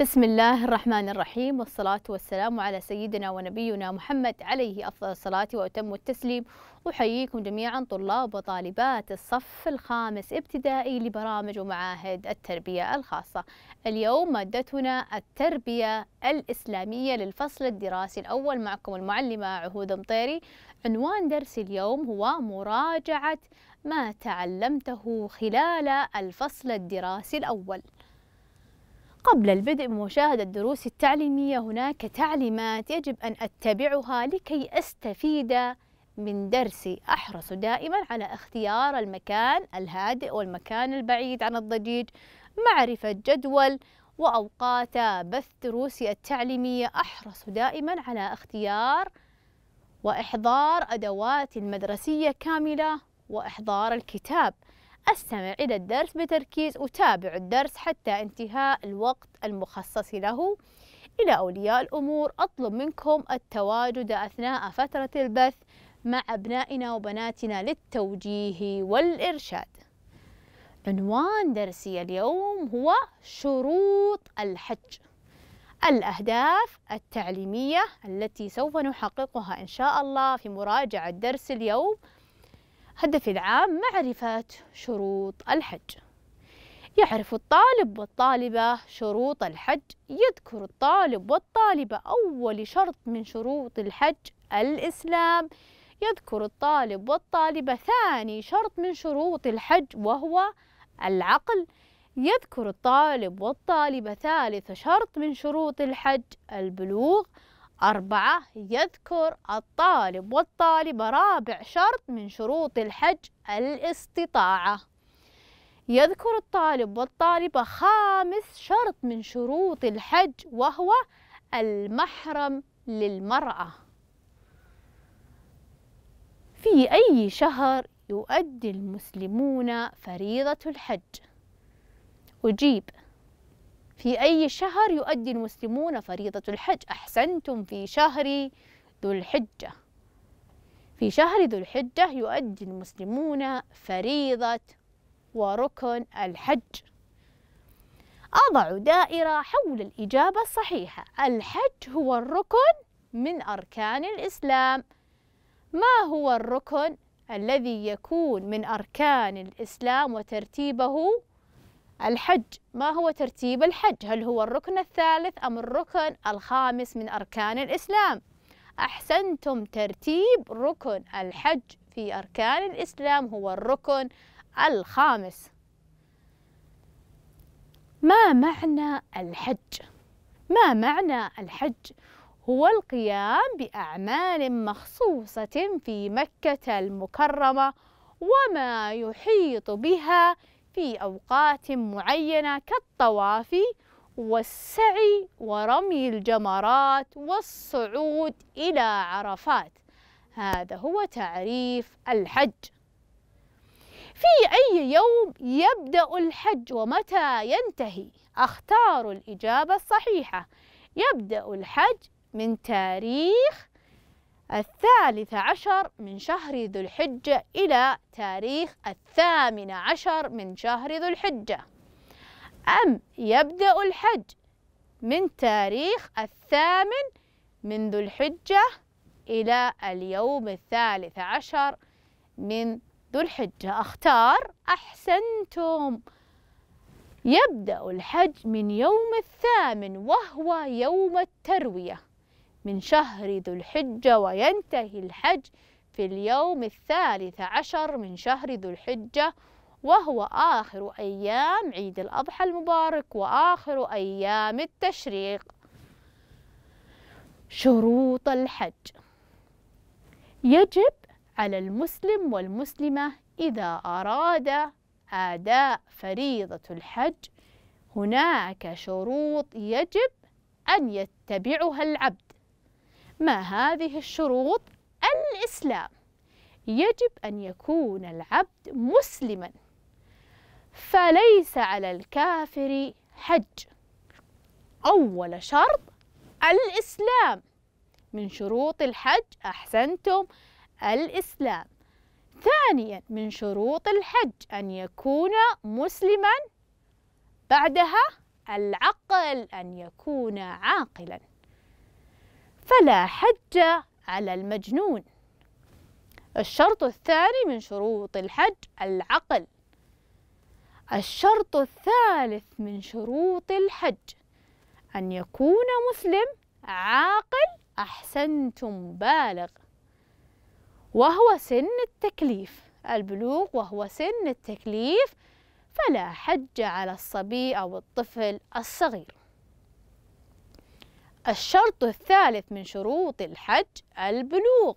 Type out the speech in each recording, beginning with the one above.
بسم الله الرحمن الرحيم والصلاة والسلام على سيدنا ونبينا محمد عليه أفضل الصلاة وأتم التسليم أحييكم جميعا طلاب وطالبات الصف الخامس ابتدائي لبرامج ومعاهد التربية الخاصة اليوم مادتنا التربية الإسلامية للفصل الدراسي الأول معكم المعلمة عهود مطيري عنوان درس اليوم هو مراجعة ما تعلمته خلال الفصل الدراسي الأول قبل البدء بمشاهدة الدروس التعليمية هناك تعليمات يجب أن أتبعها لكي أستفيد من درسي أحرص دائما على اختيار المكان الهادئ والمكان البعيد عن الضجيج معرفة جدول وأوقات بث دروسي التعليمية أحرص دائما على اختيار وإحضار أدوات مدرسية كاملة وإحضار الكتاب استمع إلى الدرس بتركيز وتابع الدرس حتى انتهاء الوقت المخصص له إلى أولياء الأمور أطلب منكم التواجد أثناء فترة البث مع أبنائنا وبناتنا للتوجيه والإرشاد عنوان درسي اليوم هو شروط الحج الأهداف التعليمية التي سوف نحققها إن شاء الله في مراجعة درس اليوم هدفي العام معرفة شروط الحج يعرف الطالب والطالبة شروط الحج يذكر الطالب والطالبة أول شرط من شروط الحج الإسلام يذكر الطالب والطالبة ثاني شرط من شروط الحج وهو العقل يذكر الطالب والطالبة ثالث شرط من شروط الحج البلوغ أربعة يذكر الطالب والطالبة رابع شرط من شروط الحج الاستطاعة يذكر الطالب والطالبة خامس شرط من شروط الحج وهو المحرم للمرأة في أي شهر يؤدي المسلمون فريضة الحج أجيب في أي شهر يؤدي المسلمون فريضة الحج أحسنتم في شهر ذو الحجة في شهر ذو الحجة يؤدي المسلمون فريضة وركن الحج أضع دائرة حول الإجابة الصحيحة الحج هو الركن من أركان الإسلام ما هو الركن الذي يكون من أركان الإسلام وترتيبه الحج ما هو ترتيب الحج هل هو الركن الثالث أم الركن الخامس من أركان الإسلام أحسنتم ترتيب ركن الحج في أركان الإسلام هو الركن الخامس ما معنى الحج؟ ما معنى الحج؟ هو القيام بأعمال مخصوصة في مكة المكرمة وما يحيط بها في أوقات معينة كالطواف والسعي ورمي الجمرات والصعود إلى عرفات هذا هو تعريف الحج في أي يوم يبدأ الحج ومتى ينتهي؟ أختار الإجابة الصحيحة يبدأ الحج من تاريخ الثالث عشر من شهر ذو الحجة إلى تاريخ الثامن عشر من شهر ذو الحجة أم يبدأ الحج من تاريخ الثامن من ذو الحجة إلى اليوم الثالث عشر من ذو الحجة أختار أحسنتم يبدأ الحج من يوم الثامن وهو يوم التروية من شهر ذو الحجة وينتهي الحج في اليوم الثالث عشر من شهر ذو الحجة وهو آخر أيام عيد الأضحى المبارك وآخر أيام التشريق شروط الحج يجب على المسلم والمسلمة إذا أراد أداء فريضة الحج هناك شروط يجب أن يتبعها العبد ما هذه الشروط الإسلام يجب أن يكون العبد مسلما فليس على الكافر حج أول شرط الإسلام من شروط الحج أحسنتم الإسلام ثانيا من شروط الحج أن يكون مسلما بعدها العقل أن يكون عاقلا فلا حج على المجنون الشرط الثاني من شروط الحج العقل الشرط الثالث من شروط الحج أن يكون مسلم عاقل أحسنتم بالغ وهو سن التكليف البلوغ وهو سن التكليف فلا حج على الصبي أو الطفل الصغير الشرط الثالث من شروط الحج البلوغ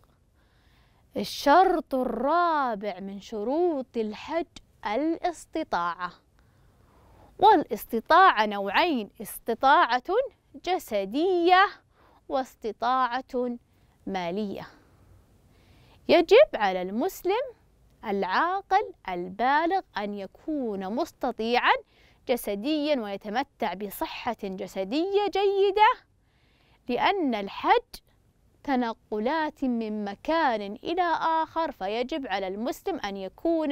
الشرط الرابع من شروط الحج الاستطاعة والاستطاعة نوعين استطاعة جسدية واستطاعة مالية يجب على المسلم العاقل البالغ أن يكون مستطيعا جسديا ويتمتع بصحة جسدية جيدة لأن الحج تنقلات من مكان إلى آخر فيجب على المسلم أن يكون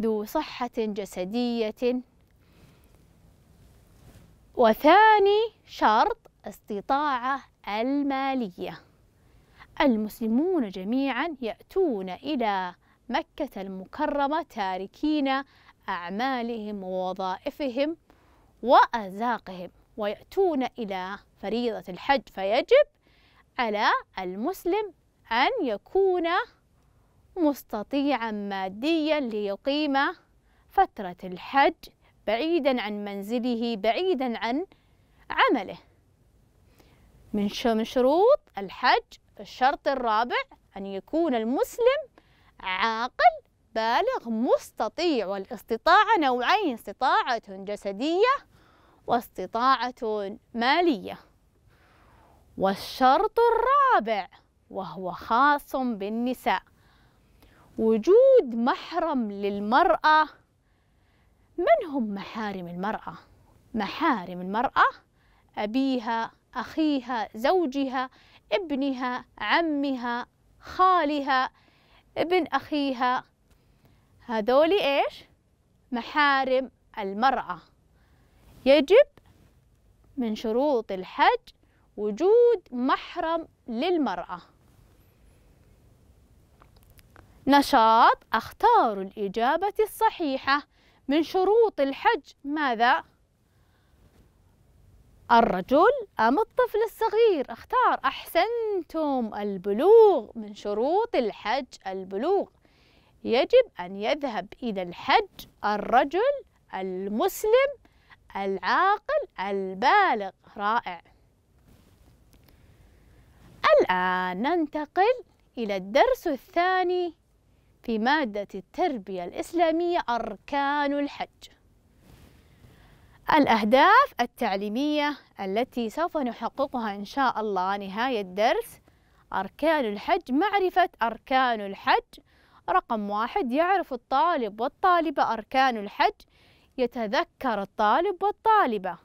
ذو صحة جسدية وثاني شرط استطاعة المالية المسلمون جميعا يأتون إلى مكة المكرمة تاركين أعمالهم ووظائفهم وأرزاقهم ويأتون إلى فريضة الحج فيجب على المسلم أن يكون مستطيعا ماديا ليقيم فترة الحج بعيدا عن منزله بعيدا عن عمله من شروط الحج الشرط الرابع أن يكون المسلم عاقل بالغ مستطيع والاستطاعة نوعين استطاعة جسدية واستطاعة مالية والشرط الرابع وهو خاص بالنساء وجود محرم للمرأة من هم محارم المرأة؟ محارم المرأة أبيها أخيها زوجها ابنها عمها خالها ابن أخيها هذول إيش؟ محارم المرأة يجب من شروط الحج وجود محرم للمرأة نشاط اختار الإجابة الصحيحة من شروط الحج ماذا؟ الرجل أم الطفل الصغير اختار أحسنتم البلوغ من شروط الحج البلوغ يجب أن يذهب إلى الحج الرجل المسلم العاقل البالغ رائع الآن ننتقل إلى الدرس الثاني في مادة التربية الإسلامية أركان الحج الأهداف التعليمية التي سوف نحققها إن شاء الله نهاية الدرس أركان الحج معرفة أركان الحج رقم واحد يعرف الطالب والطالبة أركان الحج يتذكر الطالب والطالبة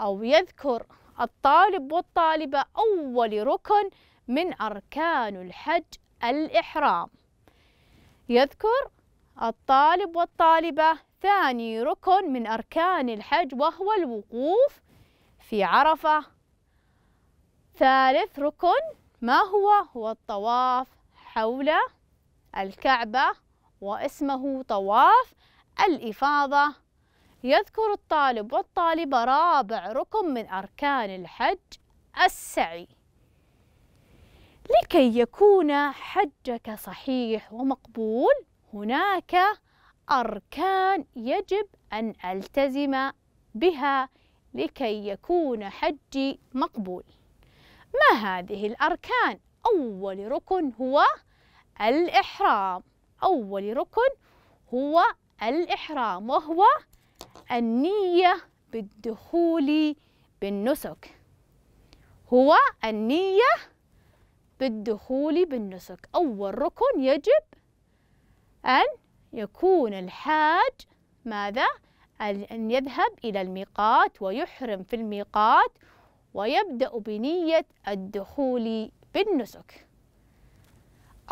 أو يذكر الطالب والطالبة أول ركن من أركان الحج الإحرام يذكر الطالب والطالبة ثاني ركن من أركان الحج وهو الوقوف في عرفة ثالث ركن ما هو هو الطواف حول الكعبة واسمه طواف الإفاضة يذكر الطالب والطالبة رابع ركن من أركان الحج السعي لكي يكون حجك صحيح ومقبول هناك أركان يجب أن ألتزم بها لكي يكون حجي مقبول ما هذه الأركان؟ أول ركن هو الإحرام أول ركن هو الإحرام وهو النية بالدخول بالنسك هو النية بالدخول بالنسك أول ركن يجب أن يكون الحاج ماذا؟ أن يذهب إلى الميقات ويحرم في الميقات ويبدأ بنية الدخول بالنسك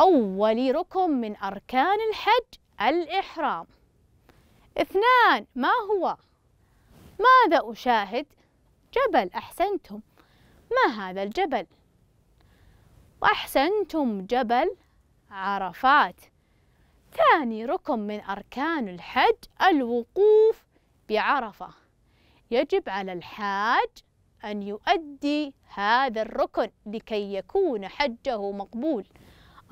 أول ركن من أركان الحج الإحرام اثنان ما هو ماذا أشاهد جبل أحسنتم ما هذا الجبل وأحسنتم جبل عرفات ثاني ركن من أركان الحج الوقوف بعرفة يجب على الحاج أن يؤدي هذا الركن لكي يكون حجه مقبول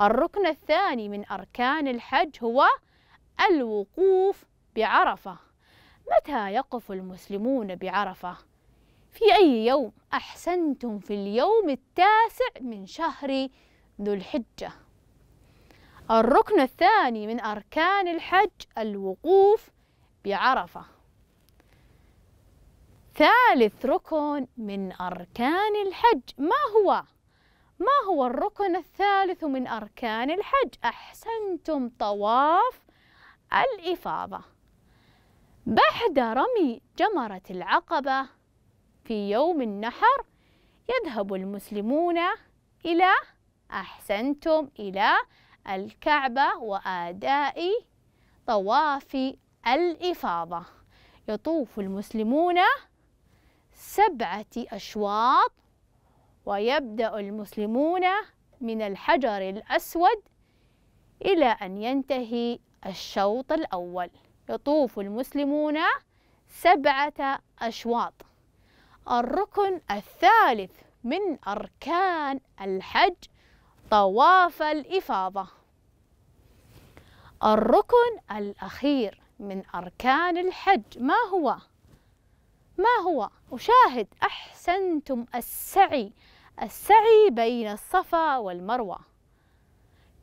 الركن الثاني من أركان الحج هو الوقوف بعرفة متى يقف المسلمون بعرفة؟ في أي يوم أحسنتم في اليوم التاسع من شهر ذو الحجة الركن الثاني من أركان الحج الوقوف بعرفة ثالث ركن من أركان الحج ما هو؟ ما هو الركن الثالث من أركان الحج؟ أحسنتم طواف الإفاضة بعد رمي جمرة العقبة في يوم النحر يذهب المسلمون إلى أحسنتم إلى الكعبة وآداء طواف الإفاضة يطوف المسلمون سبعة أشواط ويبدأ المسلمون من الحجر الأسود إلى أن ينتهي الشوط الأول يطوف المسلمون سبعة أشواط الركن الثالث من أركان الحج طواف الإفاضة الركن الأخير من أركان الحج ما هو؟ ما هو؟ أشاهد أحسنتم السعي السعي بين الصفا والمروة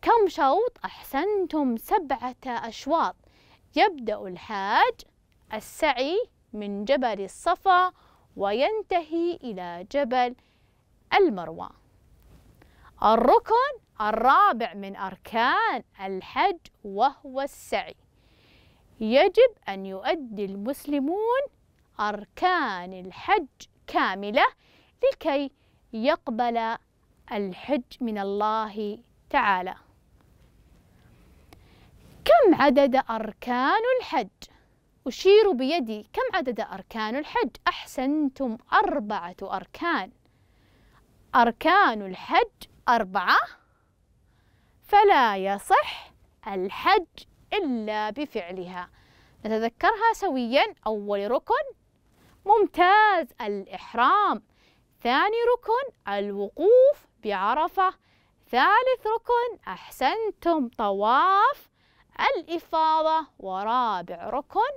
كم شوط؟ أحسنتم سبعة أشواط يبدأ الحاج السعي من جبل الصفا وينتهي إلى جبل المروى الركن الرابع من أركان الحج وهو السعي يجب أن يؤدي المسلمون أركان الحج كاملة لكي يقبل الحج من الله تعالى كم عدد أركان الحج؟ أشير بيدي كم عدد أركان الحج؟ أحسنتم أربعة أركان أركان الحج أربعة فلا يصح الحج إلا بفعلها نتذكرها سويا أول ركن ممتاز الإحرام ثاني ركن الوقوف بعرفة ثالث ركن أحسنتم طواف الإفاضة ورابع ركن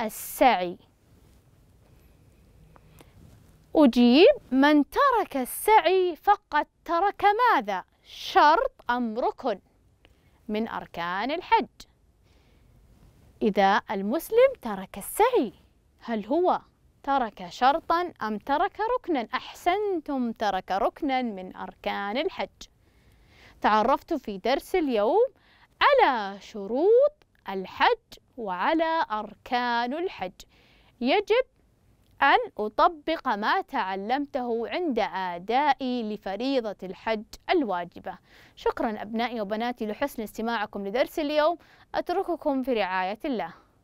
السعي أجيب من ترك السعي فقد ترك ماذا؟ شرط أم ركن من أركان الحج إذا المسلم ترك السعي هل هو ترك شرطا أم ترك ركنا؟ أحسنتم ترك ركنا من أركان الحج تعرفت في درس اليوم على شروط الحج وعلى أركان الحج يجب أن أطبق ما تعلمته عند أدائي لفريضة الحج الواجبة شكرا أبنائي وبناتي لحسن استماعكم لدرس اليوم أترككم في رعاية الله